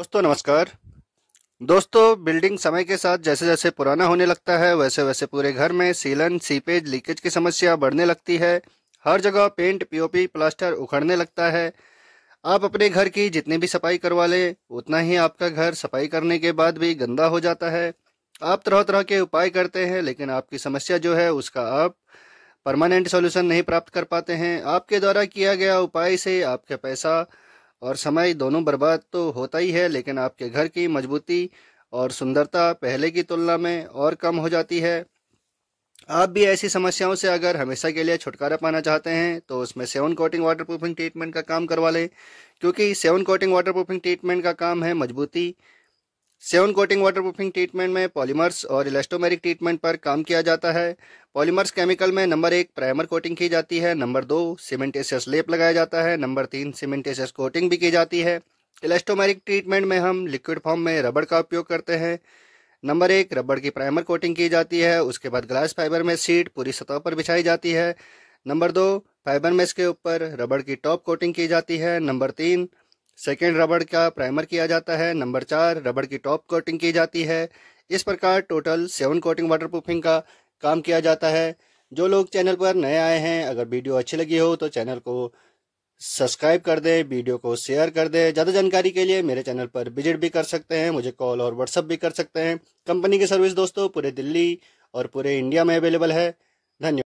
दोस्तों नमस्कार दोस्तों बिल्डिंग समय के साथ जैसे जैसे पुराना होने लगता है वैसे वैसे पूरे घर में सीलन सीपेज लीकेज की समस्या बढ़ने लगती है हर जगह पेंट पीओपी प्लास्टर उखड़ने लगता है आप अपने घर की जितनी भी सफाई करवा लें उतना ही आपका घर सफाई करने के बाद भी गंदा हो जाता है आप तरह तरह के उपाय करते हैं लेकिन आपकी समस्या जो है उसका आप परमानेंट सोल्यूशन नहीं प्राप्त कर पाते हैं आपके द्वारा किया गया उपाय से आपका पैसा और समय दोनों बर्बाद तो होता ही है लेकिन आपके घर की मजबूती और सुंदरता पहले की तुलना में और कम हो जाती है आप भी ऐसी समस्याओं से अगर हमेशा के लिए छुटकारा पाना चाहते हैं तो उसमें seven coating waterproofing treatment का काम करवा लें क्योंकि seven coating waterproofing treatment का काम है मजबूती सेवन कोटिंग वाटरप्रूफिंग ट्रीटमेंट में पॉलीमर्स और इलेस्टोमेरिक ट्रीटमेंट पर काम किया जाता है पॉलीमर्स केमिकल में नंबर एक प्राइमर कोटिंग की जाती है नंबर दो सीमेंटेशियस लेप लगाया जाता है नंबर तीन सीमेंटेशियस कोटिंग भी की जाती है इलेस्टोमेरिक ट्रीटमेंट में हम लिक्विड फॉर्म में रबड़ का उपयोग करते हैं नंबर एक रबड़ की प्राइमर कोटिंग की जाती है उसके बाद ग्लास फाइबर में सीट पूरी सतह पर बिछाई जाती है नंबर दो फाइबर मेस के ऊपर रबड़ की टॉप कोटिंग की जाती है नंबर तीन सेकेंड रबड़ का प्राइमर किया जाता है नंबर चार रबड़ की टॉप कोटिंग की जाती है इस प्रकार टोटल सेवन कोटिंग वाटरप्रूफिंग का काम किया जाता है जो लोग चैनल पर नए आए हैं अगर वीडियो अच्छी लगी हो तो चैनल को सब्सक्राइब कर दें वीडियो को शेयर कर दें ज़्यादा जानकारी के लिए मेरे चैनल पर विजिट भी कर सकते हैं मुझे कॉल और व्हाट्सअप भी कर सकते हैं कंपनी की सर्विस दोस्तों पूरे दिल्ली और पूरे इंडिया में अवेलेबल है धन्यवाद